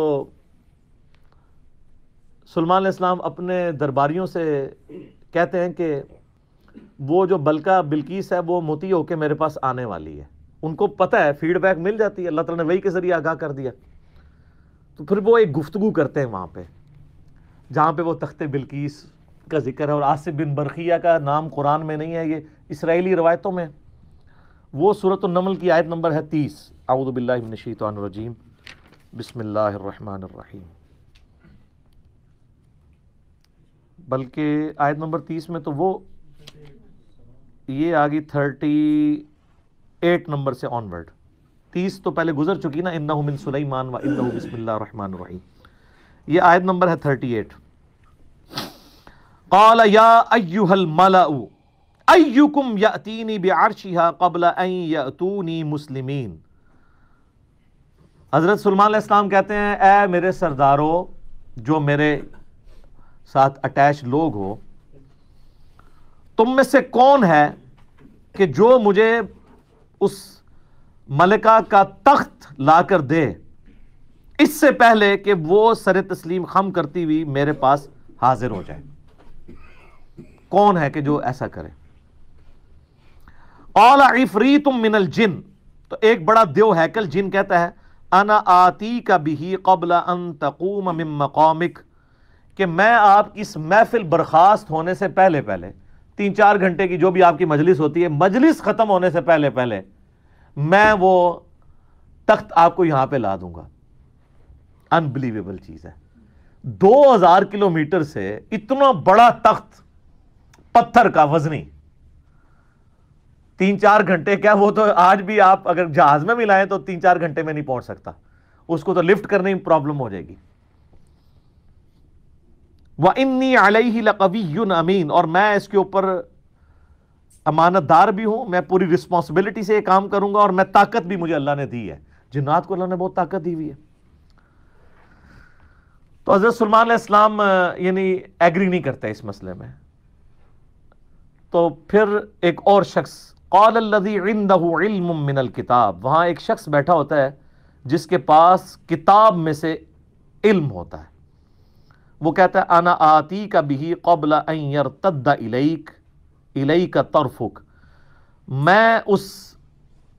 तो सलमान इस्लाम अपने दरबारियों से कहते हैं कि वो जो बलका बिल्किस है वो मोती होके मेरे पास आने वाली है उनको पता है फीडबैक मिल जाती है अल्लाह तला ने वही के ज़रिए आगाह कर दिया तो फिर वो एक गुफ्तु करते हैं वहाँ पे जहाँ पे वो तख्ते बिल्किस का जिक्र है और आसिफ बिन बरखिया का नाम कुरान में नहीं है ये इसराइली रवायतों में वो सूरत नमल की आयत नंबर है तीस आउदबिल्लाशीतवानरजीम बिसमीम बल्कि आयत नंबर तीस में तो वो ये आ गई थर्टी एट नंबर से ऑनवर्ड तीस तो पहले गुजर चुकी ना इन्ना मिन सुलेमान व इन्ना बिसमान रहीम ये आयत नंबर है थर्टी एट قال يا ايها الملأ ايكم ياتيني بعرشها قبل ان ياتوني مسلمين हज़रत सलमान इस्लाम कहते हैं ए मेरे सरदारों जो मेरे साथ अटैच लोग हो तुम में से कौन है कि जो मुझे उस मलिका का तख्त ला कर दे इससे पहले कि वो सर तस्लीम खम करती हुई मेरे पास हाजिर हो जाए कौन है कि जो ऐसा करे औला इफरी तुम मिनल जिन तो एक बड़ा देव हैकल जिन कहता है अना आती का बिही कबला अन तकूम मकामिक कि मैं आप इस महफिल बर्खास्त होने से पहले पहले तीन चार घंटे की जो भी आपकी मजलिस होती है मजलिस ख़त्म होने से पहले पहले मैं वो तख्त आपको यहां पर ला दूंगा अनबिलीवेबल चीज़ है दो हजार किलोमीटर से इतना बड़ा तख्त पत्थर का वजनी तीन चार घंटे क्या वो तो आज भी आप अगर जहाज में मिलाएं तो तीन चार घंटे में नहीं पहुंच सकता उसको तो लिफ्ट करने में प्रॉब्लम हो जाएगी वह इन्नी अलही लकवी अमीन और मैं इसके ऊपर अमानतदार भी हूं मैं पूरी रिस्पॉन्सिबिलिटी से ये काम करूंगा और मैं ताकत भी मुझे अल्लाह ने दी है जिन्नात को अल्लाह ने बहुत ताकत दी हुई है तो हजरत सलमान इस्लाम यानी एग्री नहीं करते इस मसले में तो फिर एक और शख्स कौलदीदमिनल किताब वहाँ एक शख्स बैठा होता है जिसके पास किताब में से इल्म होता है वो कहता है अना आती का बिही कबल अयर तद्दा इलईक इलई का तरफुक मैं उस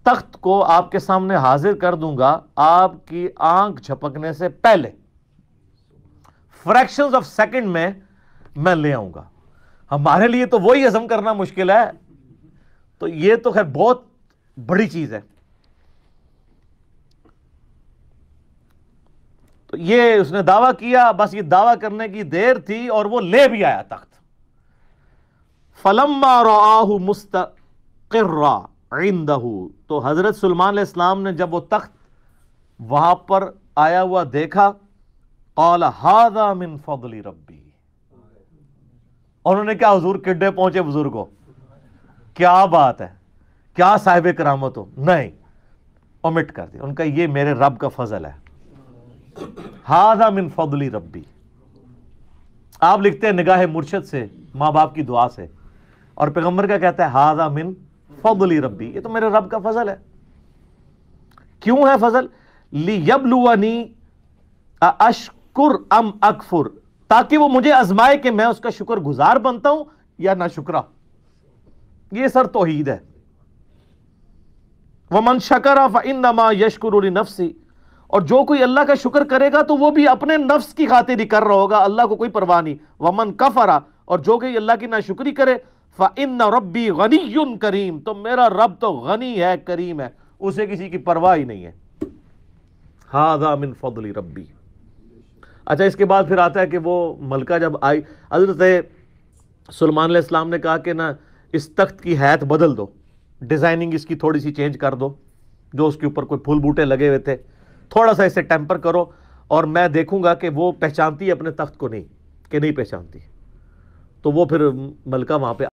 तख्त को आपके सामने हाजिर कर दूंगा आपकी आंख झपकने से पहले फ्रैक्शन ऑफ सेकेंड में मैं ले आऊंगा हमारे लिए तो वही हजम करना मुश्किल है तो ये तो खैर बहुत बड़ी चीज है तो ये उसने दावा किया बस ये दावा करने की देर थी और वो ले भी आया तख्त फलम्बा राहू मुस्तकर्रा तो हजरत सलमान इस्लाम ने जब वो तख्त वहां पर आया हुआ देखा कौल हादा मिन रब्बी उन्होंने क्या हजूर किड्डे पहुंचे बुजुर्गों क्या बात है क्या साहिब करामत हो नहीं ओमिट कर दिया उनका ये मेरे रब का फजल है हाजा मिन फदली रब्बी आप लिखते हैं निगाह मुर्शद से माँ बाप की दुआ से और पैगंबर का कहता है हाजा मिन फदली रब्बी ये तो मेरे रब का फजल है क्यों है फजल ली यबलुअनी अशकुर अम अकफुर ताकि वो मुझे आजमाए कि मैं उसका शुक्र गुजार बनता हूं या ना शुक्रा ये सर तोहीद है मन शकर फ़िनमा यशकुर नफसी और जो कोई अल्लाह का शुक्र करेगा तो वो भी अपने नफ्स की खातिर ही कर रहा होगा अल्लाह को कोई परवाह नहीं वमन कफरा और जो कोई अल्लाह की शुक्री करे फ़िन रबी गनी करीम तो मेरा रब तो गनी है करीम है उसे किसी की परवाह ही नहीं है हाजा मिन फदली अच्छा इसके बाद फिर आता है कि वो मलका जब आई हजरत सलमान ने कहा कि ना इस तख्त की हैत बदल दो डिज़ाइनिंग इसकी थोड़ी सी चेंज कर दो जो उसके ऊपर कोई फूल बूटे लगे हुए थे थोड़ा सा इसे टेम्पर करो और मैं देखूंगा कि वो पहचानती है अपने तख्त को नहीं कि नहीं पहचानती तो वो फिर मलका वहाँ पे